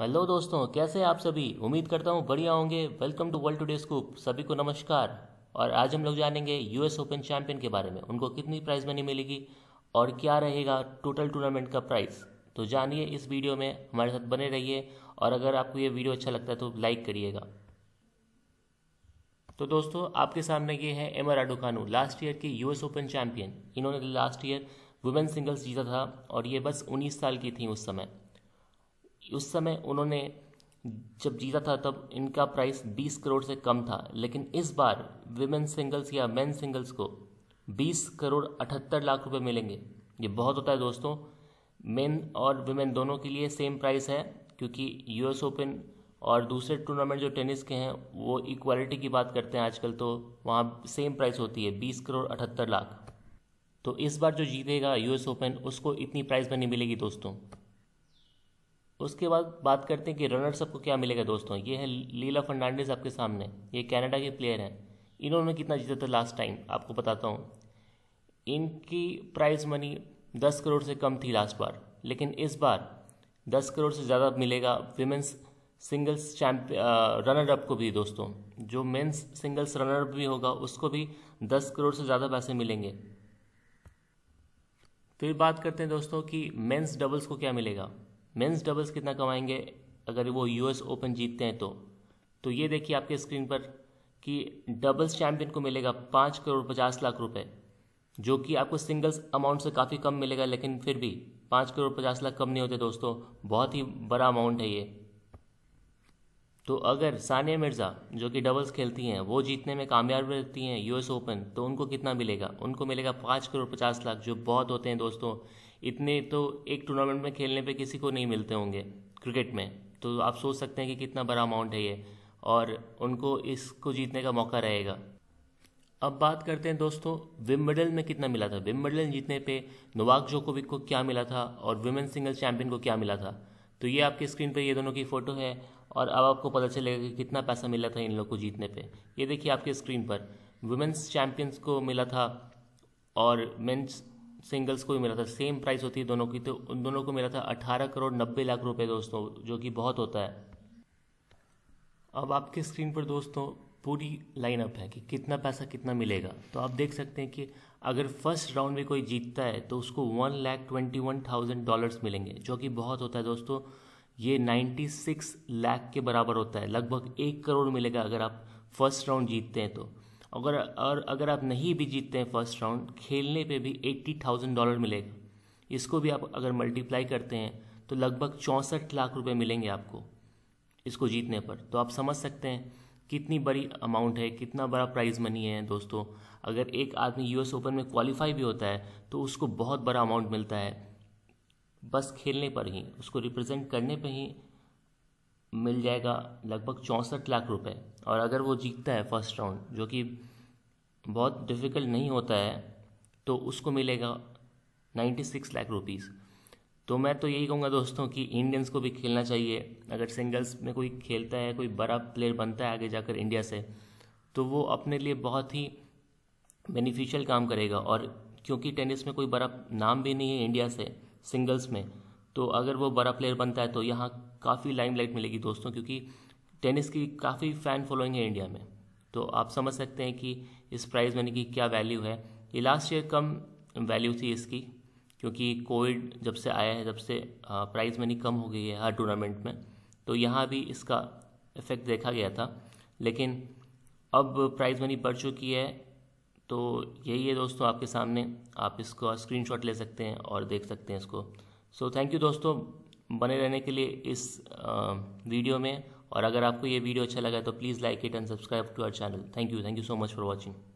hello दोस्तों कैसे हैं आप सभी उम्मीद करता हूँ बढ़िया होंगे welcome to world today scoop सभी को नमस्कार और आज हम लोग जानेंगे यूएस ओपन चैंपियन के बारे में उनको कितनी प्राइज मनी मिलेगी और क्या रहेगा टोटल टूर्नामेंट का प्राइस तो जानिए इस वीडियो में हमारे साथ बने रहिए और अगर आपको ये वीडियो अच्छा लगता है तो लाइक करिएगा तो दोस्तों आपके सामने ये है Emma Raducanu last year के यूएस ओपन चैंपियन इन्होंने लास्ट ईयर वुमेन सिंगल्स जीता था और ये बस उन्नीस साल की थी उस समय उस समय उन्होंने जब जीता था तब इनका प्राइस 20 करोड़ से कम था लेकिन इस बार विमेन सिंगल्स या मेन सिंगल्स को 20 करोड़ अठहत्तर लाख रुपए मिलेंगे ये बहुत होता है दोस्तों मेन और विमेन दोनों के लिए सेम प्राइस है क्योंकि यूएस ओपन और दूसरे टूर्नामेंट जो टेनिस के हैं वो इक्वालिटी की बात करते हैं आजकल तो वहाँ सेम प्राइस होती है बीस करोड़ अठहत्तर लाख तो इस बार जो जीतेगा यूएस ओपन उसको इतनी प्राइस में नहीं मिलेगी दोस्तों उसके बाद बात करते हैं कि रनर्स अप को क्या मिलेगा दोस्तों ये है लीला फर्नांडिस आपके सामने ये कनाडा के प्लेयर हैं इन्होंने कितना जीता था लास्ट टाइम आपको बताता हूँ इनकी प्राइज मनी दस करोड़ से कम थी लास्ट बार लेकिन इस बार दस करोड़ से ज़्यादा मिलेगा women's singles champ runner up को भी दोस्तों जो मेंस सिंगल्स रनर अप भी होगा उसको भी दस करोड़ से ज़्यादा पैसे मिलेंगे फिर बात करते हैं दोस्तों कि मेंस डबल्स को क्या मिलेगा मेंस डबल्स कितना कमाएंगे अगर वो यूएस ओपन जीतते हैं तो तो ये देखिए आपके स्क्रीन पर कि डबल्स चैंपियन को मिलेगा पाँच करोड़ पचास लाख रुपए जो कि आपको सिंगल्स अमाउंट से काफ़ी कम मिलेगा लेकिन फिर भी पाँच करोड़ पचास लाख कम नहीं होते दोस्तों बहुत ही बड़ा अमाउंट है ये तो अगर सानिया मिर्ज़ा जो कि डबल्स खेलती हैं वो जीतने में कामयाब रहती हैं यूएस ओपन तो उनको कितना मिलेगा उनको मिलेगा पाँच करोड़ पचास लाख जो बहुत होते हैं दोस्तों इतने तो एक टूर्नामेंट में खेलने पे किसी को नहीं मिलते होंगे क्रिकेट में तो आप सोच सकते हैं कि कितना बड़ा अमाउंट है ये और उनको इसको जीतने का मौका रहेगा अब बात करते हैं दोस्तों मेडल में कितना मिला था मेडल जीतने पे नोवाक जोकोविक को क्या मिला था और वुमेन सिंगल चैंपियन को क्या मिला था तो ये आपके स्क्रीन पर ये दोनों की फ़ोटो है और अब आपको पता चलेगा कि कितना पैसा मिला था इन लोग को जीतने पे ये देखिए आपके स्क्रीन पर वुमेंस चैम्पियंस को मिला था और मेंस सिंगल्स को भी मिला था सेम प्राइस होती है दोनों की तो उन दोनों को मिला था अठारह करोड़ नब्बे लाख रुपए दोस्तों जो कि बहुत होता है अब आपके स्क्रीन पर दोस्तों पूरी लाइनअप है कि कितना पैसा कितना मिलेगा तो आप देख सकते हैं कि अगर फर्स्ट राउंड में कोई जीतता है तो उसको one lakh twenty one thousand dollars मिलेंगे जो कि बहुत होता है दोस्तों ये 96 लाख के बराबर होता है लगभग एक करोड़ मिलेगा अगर आप फर्स्ट राउंड जीतते हैं तो अगर और अगर आप नहीं भी जीतते हैं फर्स्ट राउंड खेलने पे भी एट्टी थाउजेंड डॉलर मिलेगा इसको भी आप अगर मल्टीप्लाई करते हैं तो लगभग चौंसठ लाख रुपए मिलेंगे आपको इसको जीतने पर तो आप समझ सकते हैं कितनी बड़ी अमाउंट है कितना बड़ा प्राइज़ मनी है दोस्तों अगर एक आदमी यूएस ओपन में क्वालिफाई भी होता है तो उसको बहुत बड़ा अमाउंट मिलता है बस खेलने पर ही उसको रिप्रेजेंट करने पर ही मिल जाएगा लगभग चौंसठ लाख रुपए और अगर वो जीतता है फर्स्ट राउंड जो कि बहुत डिफ़िकल्ट नहीं होता है तो उसको मिलेगा नाइन्टी सिक्स लाख रुपीज़ तो मैं तो यही कहूँगा दोस्तों कि इंडियंस को भी खेलना चाहिए अगर सिंगल्स में कोई खेलता है कोई बड़ा प्लेयर बनता है आगे जाकर इंडिया से तो वो अपने लिए बहुत ही बेनिफिशियल काम करेगा और क्योंकि टेनिस में कोई बड़ा नाम भी नहीं है इंडिया से सिंगल्स में तो अगर वो बड़ा प्लेयर बनता है तो यहाँ काफ़ी लाइमलाइट मिलेगी दोस्तों क्योंकि टेनिस की काफ़ी फ़ैन फॉलोइंग है इंडिया में तो आप समझ सकते हैं कि इस प्राइज मनी की क्या वैल्यू है ये लास्ट ईयर कम वैल्यू थी इसकी क्योंकि कोविड जब से आया है जब से प्राइज मनी कम हो गई है हर टूर्नामेंट में तो यहाँ भी इसका इफ़ेक्ट देखा गया था लेकिन अब प्राइज़ मनी बढ़ चुकी है तो यही है दोस्तों आपके सामने आप इसको स्क्रीनशॉट ले सकते हैं और देख सकते हैं इसको सो थैंक यू दोस्तों बने रहने के लिए इस वीडियो में और अगर आपको ये वीडियो अच्छा लगा तो please like it and subscribe to our channel thank you thank you so much for watching